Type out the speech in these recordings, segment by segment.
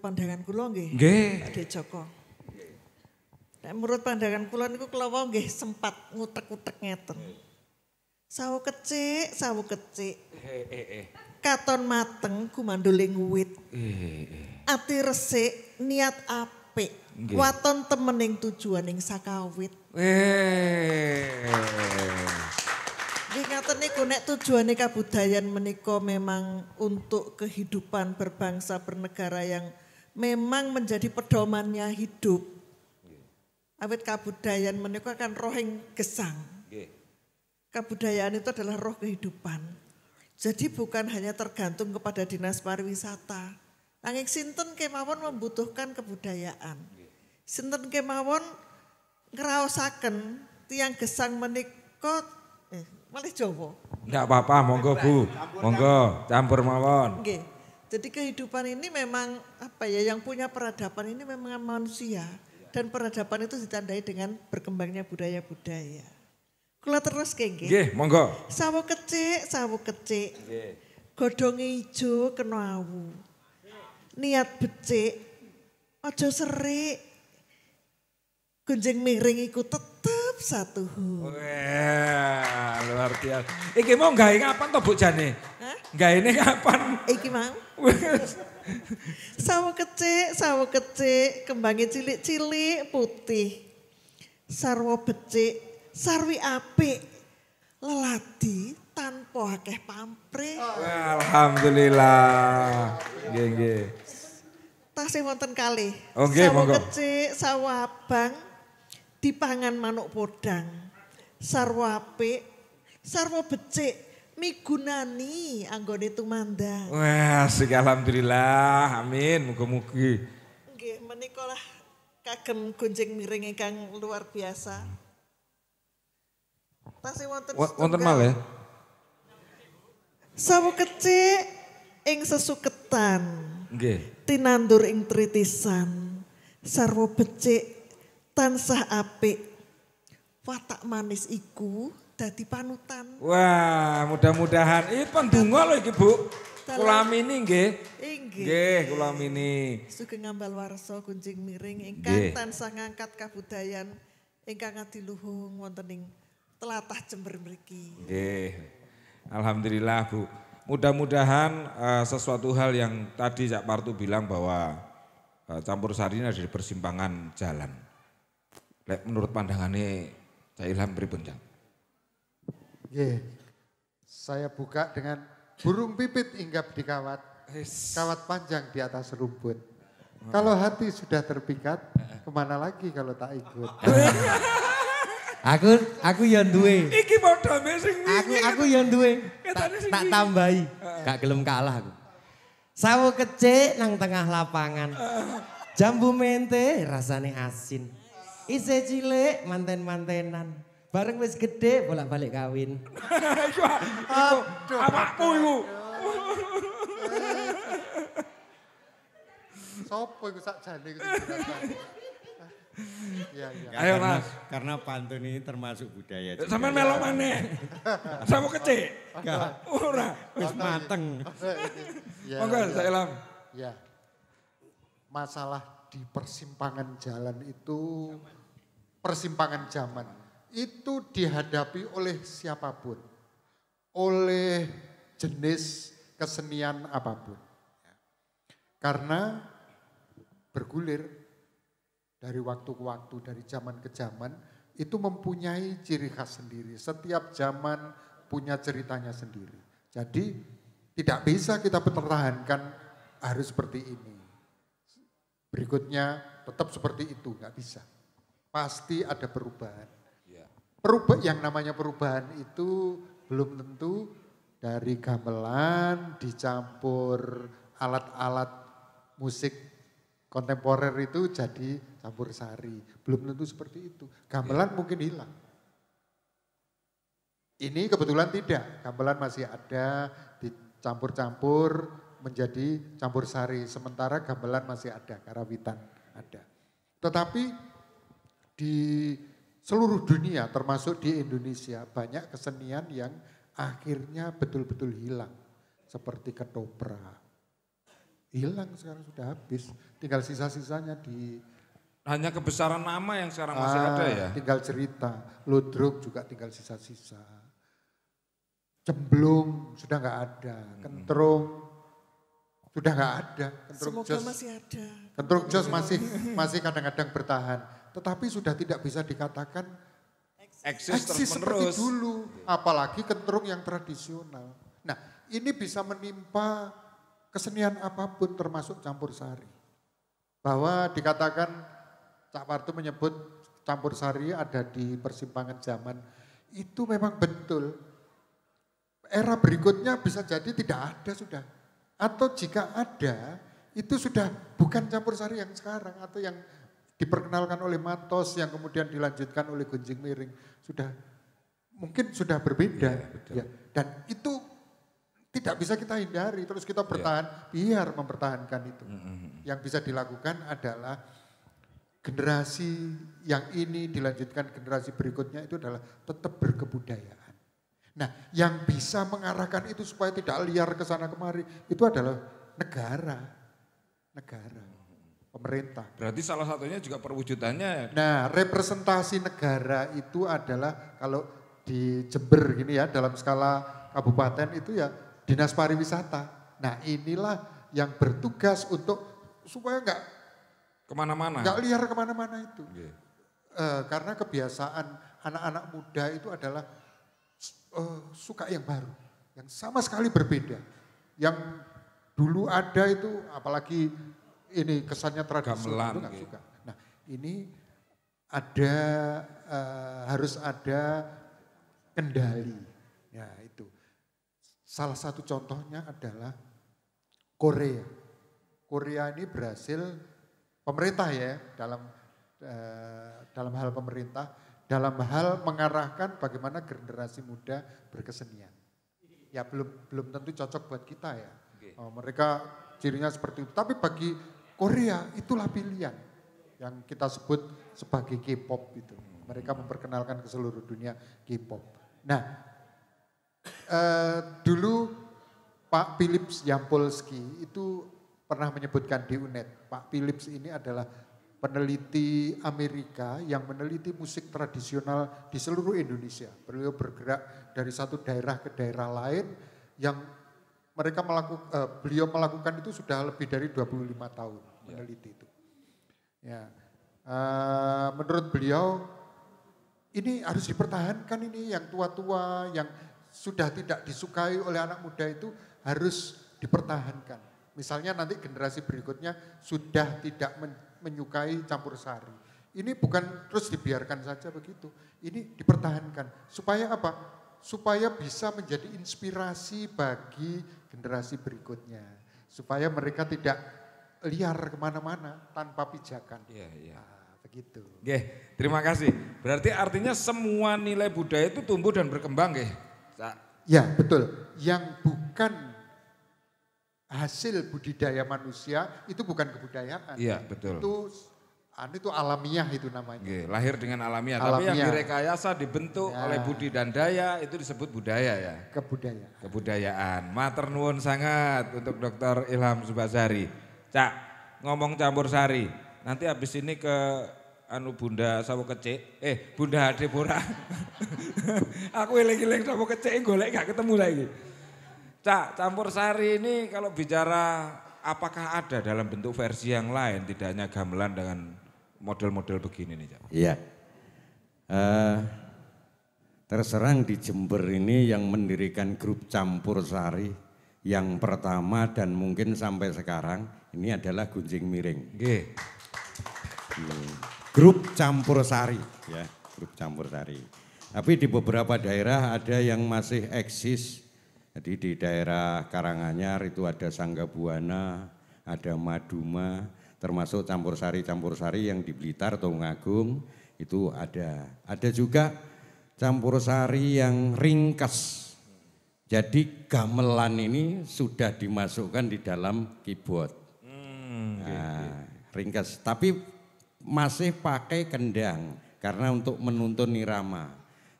pandangan kula nggih. Nggih. Pak Joko. Nek menurut pandangan kula niku kelawa nggih sempat ngutek-utek ngeten. Sawu kecik, sawu kecik. He, eh, eh, he, eh, he. Katon mateng gumanduling wit. Ati resik, niat apik. Waton temening tujuaning sakawit. Eh. Ingatan niku nek tujuane kabudayan meniko memang untuk kehidupan berbangsa bernegara yang memang menjadi pedomannya hidup. Awet kabudayan menikah kan yang gesang. Kebudayaan itu adalah roh kehidupan. Jadi bukan hanya tergantung kepada dinas pariwisata. Nanging sinten kemawon membutuhkan kebudayaan. Sinten kemawon ngeraosaken tiang gesang menikot eh, malah Jawa. Enggak apa-apa, monggo Bu. Monggo campur mawon. Okay. Jadi kehidupan ini memang apa ya yang punya peradaban ini memang manusia dan peradaban itu ditandai dengan berkembangnya budaya-budaya. Kula terus kengke. Nggih, monggo. Sawo kecik, sawo kecik. Nggih. ijo kena awu. Niat becik aja serik. Gunjing miring iku tetep satu. Wah, luar biasa. Iki mau nggak ini kapan tuh Bu Jane? Nggak ini kapan? Iki mau. sawo kecil, sawo kecil, kembangnya cilik-cilik putih. Sarwo becik, sarwi apik. Leladi tanpa akeh pampre. Alhamdulillah. Nggih, nggih. Tasih wonten kali, Oh, Sawo kecil, sawo abang, dipangan manuk podang, sarwa apik, sarwa becek, migunani anggone tumanda. Wah, sik alhamdulillah. Amin. muga mugi Nggih, menika lah kagem gunjing miring ingkang luar biasa. Tasi wonten wonten malih. Sawu kecik ing sesuketan. Nggih. Tinandur ing tritisan. Sarwa becik tansah apik. Watak manis iku dadi panutan. Wah, mudah-mudahan iki pendonga lho iki, Bu. Kulamini nggih. Nggih, kulamini. Sugeng ngambal warsa kunjing miring ingkang tansah ngangkat kabudayan ingkang adiluhung wonten ing telatah Jember mriki. Nggih. Alhamdulillah, Bu. Mudah-mudahan uh, sesuatu hal yang tadi Cak Partu bilang bahwa uh, campur sari ada di persimpangan jalan. Lek menurut pandangannya Cak Ilham beri Cak? Nggih. Saya buka dengan burung pipit hinggap di kawat. Kawat panjang di atas rumput. Kalau hati sudah terpikat, eh. kemana lagi kalau tak ikut? aku aku yang duwe. Iki sing Aku aku yang duwe. Tak, tak tambahi. Eh. Gak gelem kalah aku. Sawo kecil nang tengah lapangan. Eh. Jambu mente rasanya asin. Ise cilik manten-mantenan. Bareng wis gede bolak-balik kawin. Iku awakku iku. Sopo iku sakjane iku. Ya, ya. Ayo Mas, karena pantun ini termasuk budaya. Sama melo mana? Sama kecil. Enggak. Iya. Ora, wis mateng. Iya, Monggo saya Ya. Masalah di persimpangan jalan itu Sama persimpangan zaman itu dihadapi oleh siapapun, oleh jenis kesenian apapun. Karena bergulir dari waktu ke waktu, dari zaman ke zaman, itu mempunyai ciri khas sendiri. Setiap zaman punya ceritanya sendiri. Jadi tidak bisa kita pertahankan harus seperti ini. Berikutnya tetap seperti itu, nggak bisa pasti ada perubahan. Iya. Perubahan yang namanya perubahan itu belum tentu dari gamelan dicampur alat-alat musik kontemporer itu jadi campur sari. Belum tentu seperti itu. Gamelan ya. mungkin hilang. Ini kebetulan tidak, gamelan masih ada dicampur-campur menjadi campur sari. Sementara gamelan masih ada, karawitan ada. Tetapi di seluruh dunia termasuk di Indonesia banyak kesenian yang akhirnya betul-betul hilang seperti ketoprak hilang sekarang sudah habis tinggal sisa-sisanya di hanya kebesaran nama yang sekarang ah, masih ah, ada ya tinggal cerita ludruk juga tinggal sisa-sisa cemblung sudah nggak ada hmm. kentrung sudah nggak ada kentrung semoga jos, masih ada kentrung jos masih masih kadang-kadang bertahan tetapi sudah tidak bisa dikatakan eksis, seperti dulu, apalagi kentrung yang tradisional. Nah, ini bisa menimpa kesenian apapun termasuk campur sari. Bahwa dikatakan Cak Wartu menyebut campur sari ada di persimpangan zaman. Itu memang betul. Era berikutnya bisa jadi tidak ada sudah. Atau jika ada, itu sudah bukan campur sari yang sekarang atau yang diperkenalkan oleh Matos yang kemudian dilanjutkan oleh Gunjing Miring sudah mungkin sudah berbeda ya, betul. ya dan itu tidak bisa kita hindari terus kita iya. bertahan ya. biar mempertahankan itu mm -hmm. yang bisa dilakukan adalah generasi yang ini dilanjutkan generasi berikutnya itu adalah tetap berkebudayaan nah yang bisa mengarahkan itu supaya tidak liar ke sana kemari itu adalah negara negara pemerintah. Berarti salah satunya juga perwujudannya. Ya? Nah, representasi negara itu adalah kalau di Jember gini ya dalam skala kabupaten itu ya dinas pariwisata. Nah, inilah yang bertugas untuk supaya enggak kemana-mana, enggak liar kemana-mana itu. Okay. Uh, eh, karena kebiasaan anak-anak muda itu adalah uh, suka yang baru, yang sama sekali berbeda, yang dulu ada itu apalagi ini kesannya tradisional itu nggak gitu. suka. Nah ini ada uh, harus ada kendali. Ya itu. Salah satu contohnya adalah Korea. Korea ini berhasil pemerintah ya dalam uh, dalam hal pemerintah dalam hal mengarahkan bagaimana generasi muda berkesenian. Ya belum belum tentu cocok buat kita ya. Oh, mereka cirinya seperti itu. Tapi bagi Korea itulah pilihan yang kita sebut sebagai K-pop itu. Mereka memperkenalkan ke seluruh dunia K-pop. Nah, eh, dulu Pak Philips Jampolski itu pernah menyebutkan di UNED, Pak Philips ini adalah peneliti Amerika yang meneliti musik tradisional di seluruh Indonesia. Beliau bergerak dari satu daerah ke daerah lain yang mereka melakukan eh, beliau melakukan itu sudah lebih dari 25 tahun ya. meneliti itu. Ya. Uh, menurut beliau ini harus dipertahankan ini yang tua-tua yang sudah tidak disukai oleh anak muda itu harus dipertahankan. Misalnya nanti generasi berikutnya sudah tidak men menyukai campur sari. Ini bukan terus dibiarkan saja begitu. Ini dipertahankan supaya apa? Supaya bisa menjadi inspirasi bagi generasi berikutnya supaya mereka tidak liar kemana-mana tanpa pijakan. Iya, iya. Nah, begitu. Oke, terima kasih. Berarti artinya semua nilai budaya itu tumbuh dan berkembang, nggih. Ya, betul. Yang bukan hasil budidaya manusia itu bukan kebudayaan. Iya, betul. Itu anu itu alamiah itu namanya. Okay, lahir dengan alamiah. alamiah. Tapi yang direkayasa dibentuk ya. oleh budi dan daya itu disebut budaya ya. Kebudayaan. Kebudayaan. Mater nuwun sangat untuk Dokter Ilham Subasari. Cak, ngomong campur sari. Nanti habis ini ke anu Bunda Sawo kecil. eh Bunda Adepura. Aku eling-eling Sawo kecil, eh, golek gak ketemu lagi. Cak, campur sari ini kalau bicara apakah ada dalam bentuk versi yang lain tidak hanya gamelan dengan model-model begini nih Cak? Iya. Uh, terserang di Jember ini yang mendirikan grup campur sari yang pertama dan mungkin sampai sekarang ini adalah Gunjing Miring. Nggih. Hmm. Grup campur sari ya, grup campur sari. Tapi di beberapa daerah ada yang masih eksis. Jadi di daerah Karanganyar itu ada Sanggabuana, ada Maduma, termasuk campur sari-campur sari yang di Blitar atau Ngagung itu ada. Ada juga campur sari yang ringkas. Jadi gamelan ini sudah dimasukkan di dalam keyboard. Hmm, nah, ringkas, tapi masih pakai kendang karena untuk menuntun irama.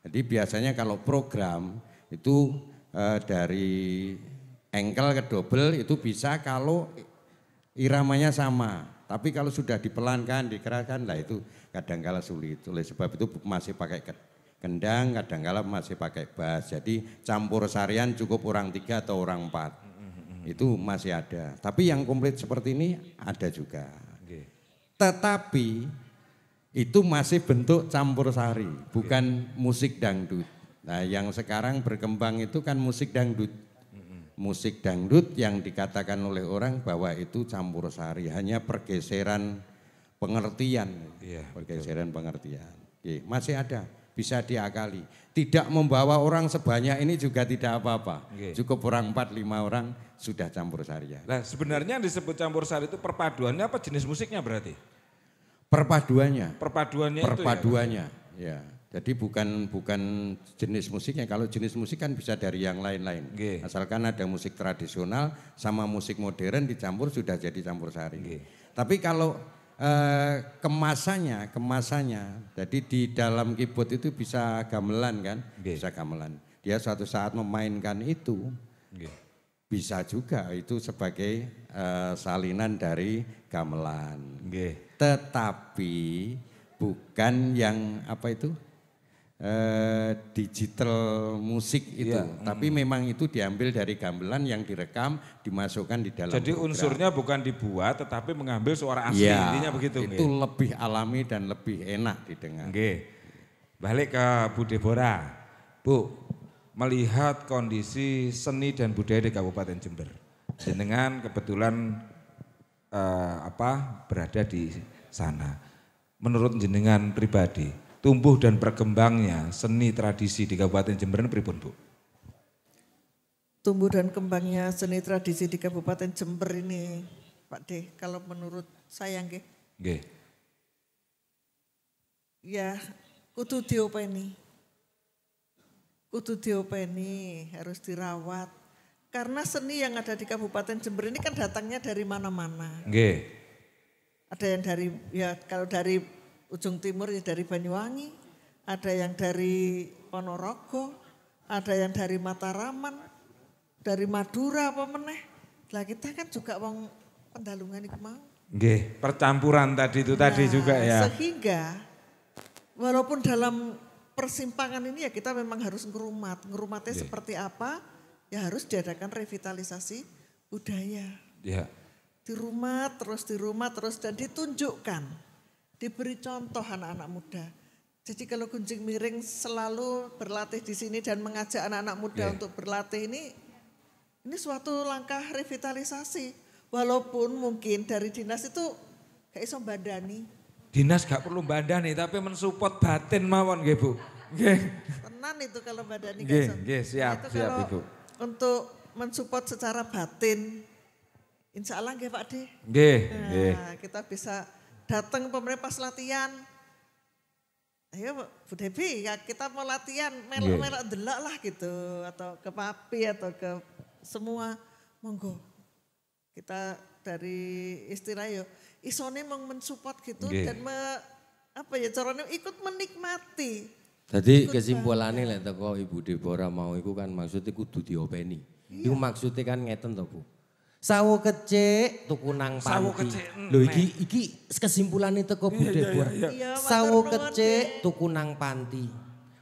Jadi biasanya kalau program itu eh, dari engkel ke double itu bisa kalau Iramanya sama, tapi kalau sudah dipelankan, dikerahkan, lah itu kadangkala sulit. Oleh sebab itu masih pakai kendang, kadangkala masih pakai bass. Jadi campur sarian cukup orang tiga atau orang empat. Itu masih ada. Tapi yang komplit seperti ini ada juga. Tetapi itu masih bentuk campur sari, bukan musik dangdut. Nah yang sekarang berkembang itu kan musik dangdut musik dangdut yang dikatakan oleh orang bahwa itu campur sari hanya pergeseran pengertian ya, pergeseran betul. pengertian Oke, masih ada bisa diakali tidak membawa orang sebanyak ini juga tidak apa-apa cukup orang empat lima orang sudah campur sari nah sebenarnya yang disebut campur sari itu perpaduannya apa jenis musiknya berarti perpaduannya perpaduannya perpaduannya itu ya, ya. Jadi bukan bukan jenis musiknya. Kalau jenis musik kan bisa dari yang lain-lain. Okay. Asalkan ada musik tradisional sama musik modern dicampur sudah jadi campur sari. Okay. Tapi kalau eh, kemasannya, kemasannya, jadi di dalam keyboard itu bisa gamelan kan, okay. bisa gamelan. Dia suatu saat memainkan itu okay. bisa juga itu sebagai eh, salinan dari gamelan. Okay. Tetapi bukan yang apa itu Eh, digital musik itu, Yeah. tapi mm. memang itu diambil dari gamelan yang direkam, dimasukkan di dalam. Jadi program. unsurnya bukan dibuat, tetapi mengambil suara asli yeah. intinya begitu. Itu nge? lebih alami dan lebih enak didengar. Nge. Balik ke Bu Deborah, Bu melihat kondisi seni dan budaya di Kabupaten Jember, dengan kebetulan uh, apa berada di sana. Menurut jenengan pribadi, tumbuh dan berkembangnya seni tradisi di Kabupaten Jember ini, pripun Bu? Tumbuh dan kembangnya seni tradisi di Kabupaten Jember ini Pak De, kalau menurut saya nggih. Nggih. Ya, kudu diopeni. Kudu diopeni, harus dirawat. Karena seni yang ada di Kabupaten Jember ini kan datangnya dari mana-mana. Nggih. Ada yang dari ya kalau dari ujung timur ya dari Banyuwangi, ada yang dari Ponorogo, ada yang dari Mataraman, dari Madura apa meneh. Lah kita kan juga wong pendalungan iku mau. Nggih, percampuran tadi itu nah, tadi juga ya. Sehingga walaupun dalam persimpangan ini ya kita memang harus ngerumat. Ngerumatnya Nggih. seperti apa? Ya harus diadakan revitalisasi budaya. Ya. Di rumah terus di rumah terus dan ditunjukkan Diberi contoh anak-anak muda. Jadi kalau Gunjing Miring selalu berlatih di sini dan mengajak anak-anak muda yeah. untuk berlatih ini ini suatu langkah revitalisasi. Walaupun mungkin dari dinas itu gak iso badani. Dinas gak perlu badani tapi mensupport batin mawon nggih Bu. Nggih. Tenan itu kalau badani nggih. Nggih, siap, nah, itu siap Ibu. Untuk mensupport secara batin Insya Allah nggih Pak De. Nggih, nah, Kita bisa datang pemerintah pas latihan. Ayo Bu Debi, ya kita mau latihan melok-melok iya. delok lah gitu atau ke papi atau ke semua monggo. Kita dari istilah yuk, isone mau mensupport gitu Gye. dan me, apa ya caranya ikut menikmati. Jadi kesimpulannya lah, teko Ibu Deborah mau itu kan maksudnya kudu diopeni. Iya. maksudnya kan ngeten tuh Bu. Sawo kecik tuku nang panti. Sawo kecik. Hmm, Lho iki iki kesimpulane teko iya, Bu Debor. Iya, iya, Sawo kecik tuku nang panti.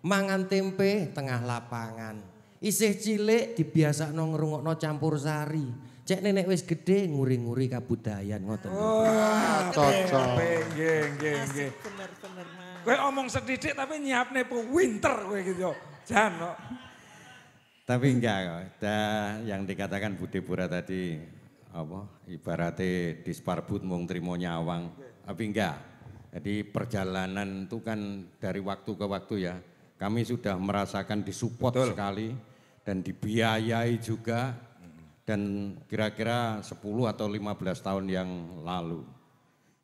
Mangan tempe tengah lapangan. Isih cilik dibiasakno ngrungokno campur sari. Cek nenek wis gede nguri-nguri kabudayan ngoten. Oh, Wah, cocok. Nggih, nggih, nggih. Bener-bener. Kowe omong sedidik tapi nyiapne winter kowe gitu. Jan kok. Tapi enggak, dah yang dikatakan Budi Pura tadi apa ibaratnya disparbut mau trimo nyawang, tapi enggak. Jadi perjalanan itu kan dari waktu ke waktu ya. Kami sudah merasakan disupport Betul. sekali dan dibiayai juga dan kira-kira 10 atau 15 tahun yang lalu.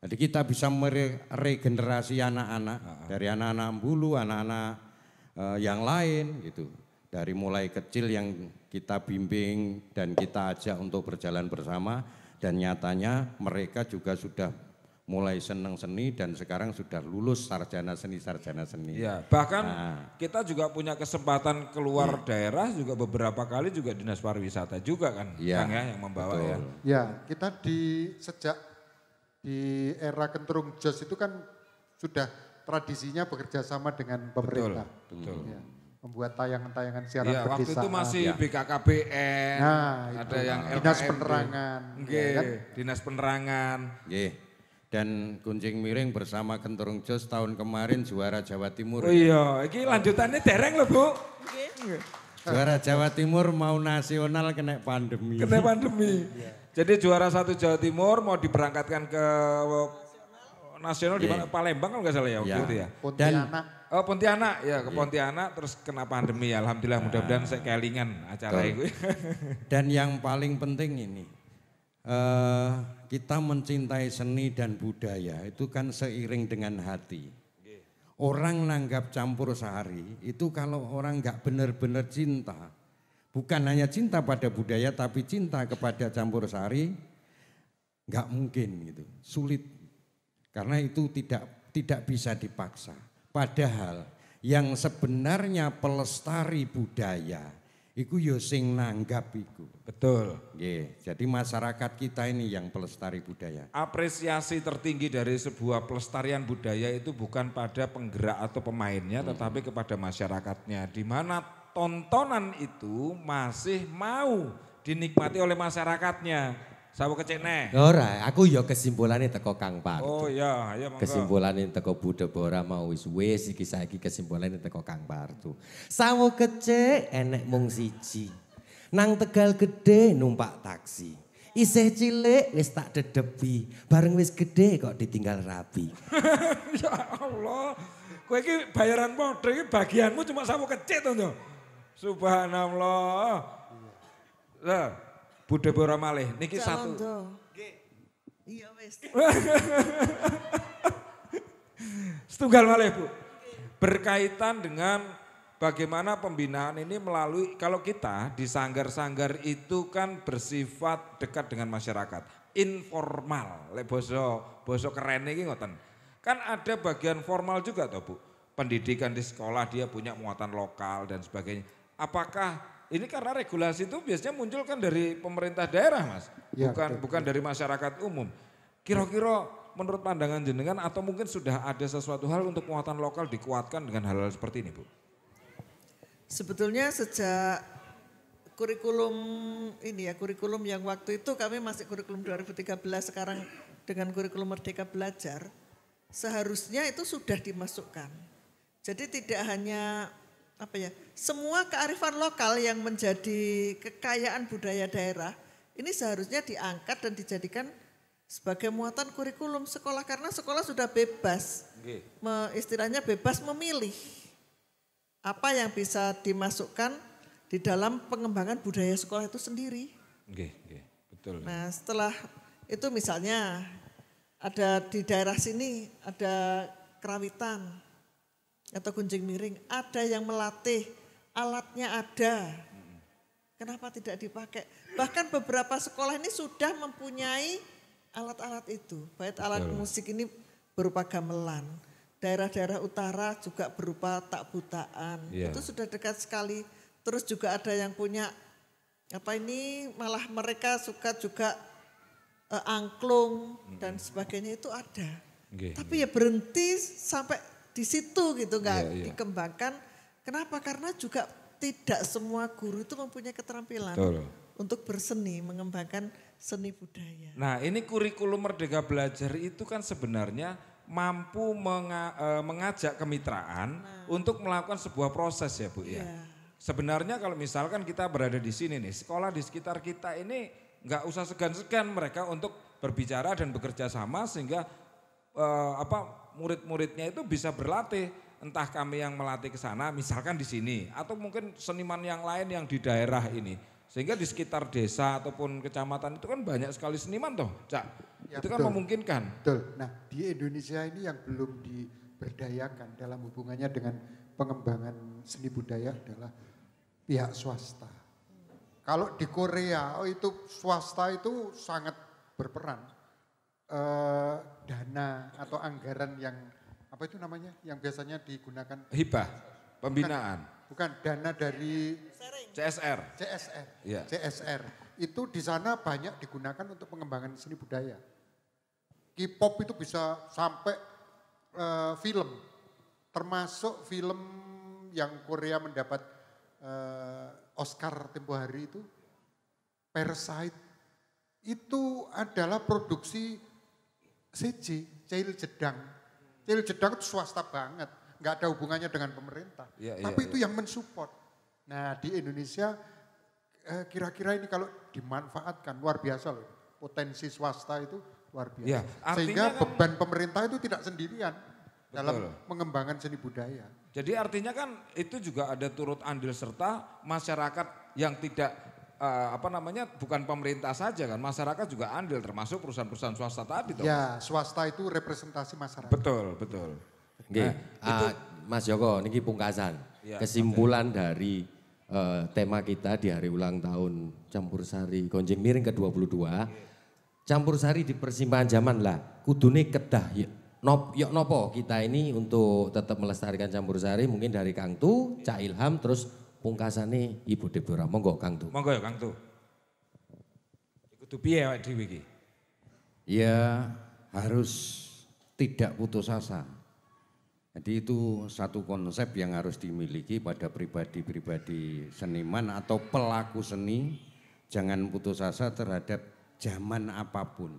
Jadi kita bisa meregenerasi anak-anak dari anak-anak bulu, anak-anak eh, yang lain gitu dari mulai kecil yang kita bimbing dan kita ajak untuk berjalan bersama dan nyatanya mereka juga sudah mulai senang seni dan sekarang sudah lulus sarjana seni sarjana seni. Ya, bahkan nah. kita juga punya kesempatan keluar ya. daerah juga beberapa kali juga dinas pariwisata juga kan, ya, ya yang membawa ya. betul. ya. Ya, kita di sejak di era Kentrung Jos itu kan sudah tradisinya bekerja sama dengan pemerintah. Betul. betul. Ya membuat tayangan-tayangan siaran ya, Waktu itu masih ya. BKKBN, nah, itu. ada yang LKMB. Dinas Penerangan. Nge, ya kan? Dinas Penerangan. Ye. Dan Kuncing Miring bersama Kenturung Jos tahun kemarin juara Jawa Timur. Oh ya. iya, ini lanjutannya dereng loh Bu. Nge. Juara Jawa Timur mau nasional kena pandemi. Kena pandemi. Iya. Jadi juara satu Jawa Timur mau diberangkatkan ke nasional, nasional di iya. Palembang kalau nggak salah ya waktu ya. itu ya. Dan Oh Pontianak ya ke iya. Pontianak terus kena pandemi ya alhamdulillah ah. mudah-mudahan saya kelingan acara itu. Dan yang paling penting ini uh, kita mencintai seni dan budaya itu kan seiring dengan hati. Orang nanggap campur sehari itu kalau orang nggak benar-benar cinta bukan hanya cinta pada budaya tapi cinta kepada campur sehari nggak mungkin gitu sulit karena itu tidak tidak bisa dipaksa. Padahal yang sebenarnya pelestari budaya iku yo ya sing nanggap iku. Betul. Nggih, jadi masyarakat kita ini yang pelestari budaya. Apresiasi tertinggi dari sebuah pelestarian budaya itu bukan pada penggerak atau pemainnya hmm. tetapi kepada masyarakatnya di mana tontonan itu masih mau dinikmati oleh masyarakatnya. Sawu kecekne. Ora, aku ya kesimpulannya teko Kang Parto. Oh iya, ayo iya, monggo. Kesimpulane teko Budebora mau wis wis iki saiki kesimpulane teko Kang Parto. Sawo kece enek mung siji. Nang Tegal Gede numpak taksi. Isih cilik wis tak dedepi, bareng wis gede kok ditinggal rapi. ya Allah. Kowe iki bayaran padha iki bagianmu cuma sawo kecek to, Subhanallah. Lah, Bu Bora malih. Niki satu. Iya wis. Setunggal malih Bu. Berkaitan dengan bagaimana pembinaan ini melalui kalau kita di sanggar-sanggar itu kan bersifat dekat dengan masyarakat, informal. Lek boso boso keren ini ngoten. Kan ada bagian formal juga toh Bu. Pendidikan di sekolah dia punya muatan lokal dan sebagainya. Apakah ini karena regulasi itu biasanya muncul kan dari pemerintah daerah, Mas. Ya, bukan betul. bukan dari masyarakat umum. Kira-kira menurut pandangan jenengan atau mungkin sudah ada sesuatu hal untuk penguatan lokal dikuatkan dengan hal-hal seperti ini, Bu? Sebetulnya sejak kurikulum ini ya, kurikulum yang waktu itu kami masih kurikulum 2013 sekarang dengan kurikulum Merdeka Belajar, seharusnya itu sudah dimasukkan. Jadi tidak hanya apa ya semua kearifan lokal yang menjadi kekayaan budaya daerah ini seharusnya diangkat dan dijadikan sebagai muatan kurikulum sekolah karena sekolah sudah bebas me, istilahnya bebas memilih apa yang bisa dimasukkan di dalam pengembangan budaya sekolah itu sendiri. Oke, oke, Betul. Nah setelah itu misalnya ada di daerah sini ada kerawitan atau gunjing miring, ada yang melatih, alatnya ada. Kenapa tidak dipakai? Bahkan beberapa sekolah ini sudah mempunyai alat-alat itu. Baik alat musik ini berupa gamelan, daerah-daerah utara juga berupa tak butaan. Yeah. Itu sudah dekat sekali. Terus juga ada yang punya apa ini malah mereka suka juga eh, angklung dan sebagainya itu ada. Okay, Tapi ya berhenti sampai di situ gitu nggak yeah, yeah. dikembangkan. Kenapa? Karena juga tidak semua guru itu mempunyai keterampilan Betul. untuk berseni, mengembangkan seni budaya. Nah, ini kurikulum Merdeka Belajar itu kan sebenarnya mampu menga, e, mengajak kemitraan nah. untuk melakukan sebuah proses ya Bu ya. ya. Sebenarnya kalau misalkan kita berada di sini nih, sekolah di sekitar kita ini nggak usah segan-segan mereka untuk berbicara dan bekerja sama sehingga uh, apa murid-muridnya itu bisa berlatih entah kami yang melatih ke sana misalkan di sini atau mungkin seniman yang lain yang di daerah ini sehingga di sekitar desa ataupun kecamatan itu kan banyak sekali seniman toh cak ya, itu kan betul. memungkinkan betul nah di Indonesia ini yang belum diberdayakan dalam hubungannya dengan pengembangan seni budaya adalah pihak swasta kalau di Korea oh itu swasta itu sangat berperan uh, dana atau anggaran yang apa itu namanya yang biasanya digunakan hibah pembinaan bukan, bukan dana dari CSR CSR ya. CSR itu di sana banyak digunakan untuk pengembangan seni budaya K-pop itu bisa sampai uh, film termasuk film yang Korea mendapat uh, Oscar tempo hari itu Parasite itu adalah produksi Seji, Cail Jedang. Cail Jedang itu swasta banget, nggak ada hubungannya dengan pemerintah. Ya, Tapi ya, itu iya. yang mensupport. Nah di Indonesia eh, kira-kira ini kalau dimanfaatkan luar biasa loh. Potensi swasta itu luar biasa. Ya, Sehingga kan, beban pemerintah itu tidak sendirian betul. dalam mengembangkan seni budaya. Jadi artinya kan itu juga ada turut andil serta masyarakat yang tidak uh, apa namanya bukan pemerintah saja kan masyarakat juga andil termasuk perusahaan-perusahaan swasta tadi toh. Ya, swasta itu representasi masyarakat. Betul, betul. oke Nah, uh, Mas Joko ini pungkasan. Ya, Kesimpulan okay. dari uh, tema kita di hari ulang tahun Campur Sari konjeng Miring ke-22. Yeah. Campur Sari di persimpangan zaman lah. Kudune kedah ya. Nop, yuk ya nopo kita ini untuk tetap melestarikan campur sari mungkin dari Kang Tu, Cak Ilham, terus pungkasane Ibu Deborah. Monggo Kang Tu. Monggo ya Kang Tu. Kudu piye awake dhewe iki? Ya harus tidak putus asa. Jadi itu satu konsep yang harus dimiliki pada pribadi-pribadi seniman atau pelaku seni. Jangan putus asa terhadap zaman apapun.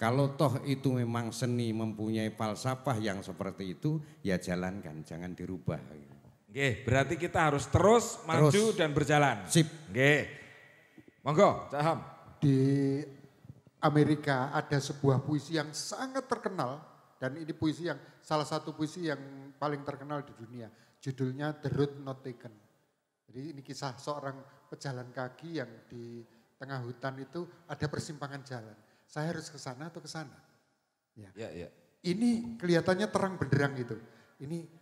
Kalau toh itu memang seni mempunyai falsafah yang seperti itu, ya jalankan, jangan dirubah. Oke, berarti kita harus terus, terus. maju dan berjalan. Sip. Oke. Monggo, Caham. Di Amerika ada sebuah puisi yang sangat terkenal dan ini puisi yang salah satu puisi yang paling terkenal di dunia. Judulnya The Road Not Taken. Jadi ini kisah seorang pejalan kaki yang di tengah hutan itu ada persimpangan jalan. Saya harus ke sana atau ke sana? Ya. ya, ya. Ini kelihatannya terang benderang gitu. Ini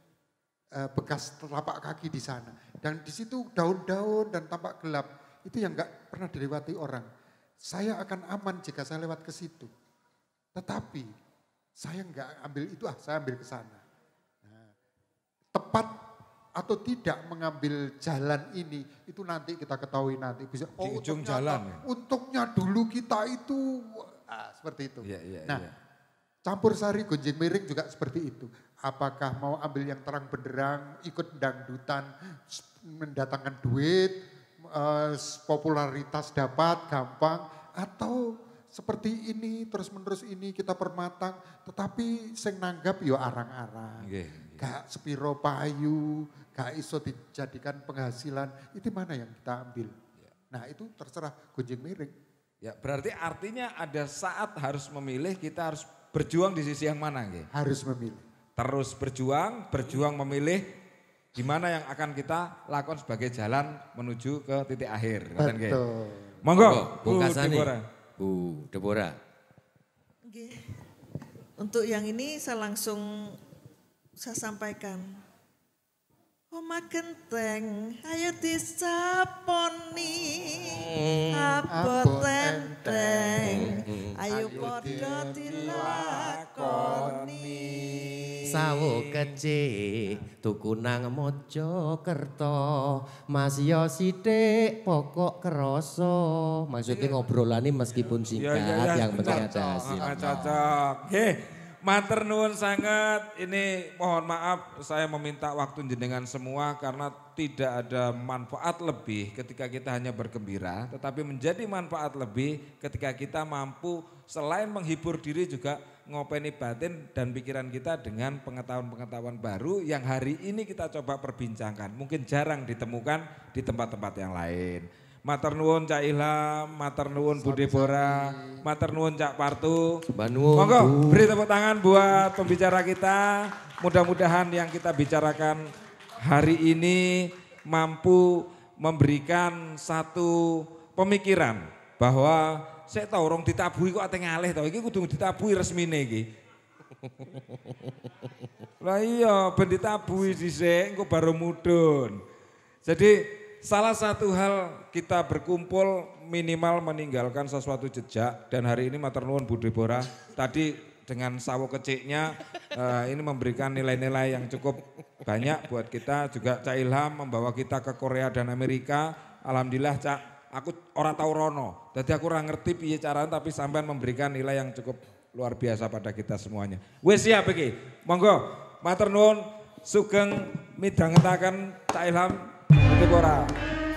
Eh, bekas telapak kaki di sana. Dan di situ daun-daun dan tampak gelap itu yang nggak pernah dilewati orang. Saya akan aman jika saya lewat ke situ. Tetapi saya nggak ambil itu, ah saya ambil ke sana. Nah, tepat atau tidak mengambil jalan ini itu nanti kita ketahui nanti bisa oh, ujung ya? untungnya, jalan. untuknya dulu kita itu ah, seperti itu. Yeah, yeah, nah, yeah. campur sari gonjeng miring juga seperti itu apakah mau ambil yang terang benderang, ikut dangdutan, mendatangkan duit, eh, popularitas dapat gampang, atau seperti ini terus menerus ini kita permatang, tetapi sing nanggap yo ya arang-arang, yeah, yeah. gak sepiro payu, gak iso dijadikan penghasilan, itu mana yang kita ambil? Yeah. Nah itu terserah gunjing miring. Ya berarti artinya ada saat harus memilih kita harus berjuang di sisi yang mana, gitu? Harus memilih. Terus berjuang, berjuang memilih di mana yang akan kita lakukan sebagai jalan menuju ke titik akhir. Betul. Monggo, Bu Kasani. Bu Debora. Untuk yang ini saya langsung saya sampaikan Oma genteng, ayo disaponi hmm. abot enteng, ayo podo dilakoni. Sawu kece, tuku nang mojo kerto, mas yo sidik pokok keroso. Maksudnya iya. ngobrolani meskipun singkat, iya, iya, yang penting ada hasil. Cocok, Mater nuwun sangat. Ini mohon maaf saya meminta waktu jenengan semua karena tidak ada manfaat lebih ketika kita hanya bergembira, tetapi menjadi manfaat lebih ketika kita mampu selain menghibur diri juga ngopeni batin dan pikiran kita dengan pengetahuan-pengetahuan baru yang hari ini kita coba perbincangkan. Mungkin jarang ditemukan di tempat-tempat yang lain. Matur nuwun Cak Ilham, matur nuwun Bu Debora, matur nuwun Cak Partu. Monggo beri tepuk tangan buat pembicara kita. Mudah-mudahan yang kita bicarakan hari ini mampu memberikan satu pemikiran bahwa saya tahu orang ditabui kok ate ngalih tahu ini kudu ditabui resmi ini. Lah iya ben ditabui sih, engko baru mudun. Jadi salah satu hal kita berkumpul minimal meninggalkan sesuatu jejak dan hari ini Nuwun Bu Deborah tadi dengan sawo keciknya uh, ini memberikan nilai-nilai yang cukup banyak buat kita juga Cak Ilham membawa kita ke Korea dan Amerika alhamdulillah Cak aku ora tau rono jadi aku ora ngerti piye caranya tapi sampean memberikan nilai yang cukup luar biasa pada kita semuanya wes siap iki monggo Nuwun sugeng midhangetaken Cak Ilham devorar.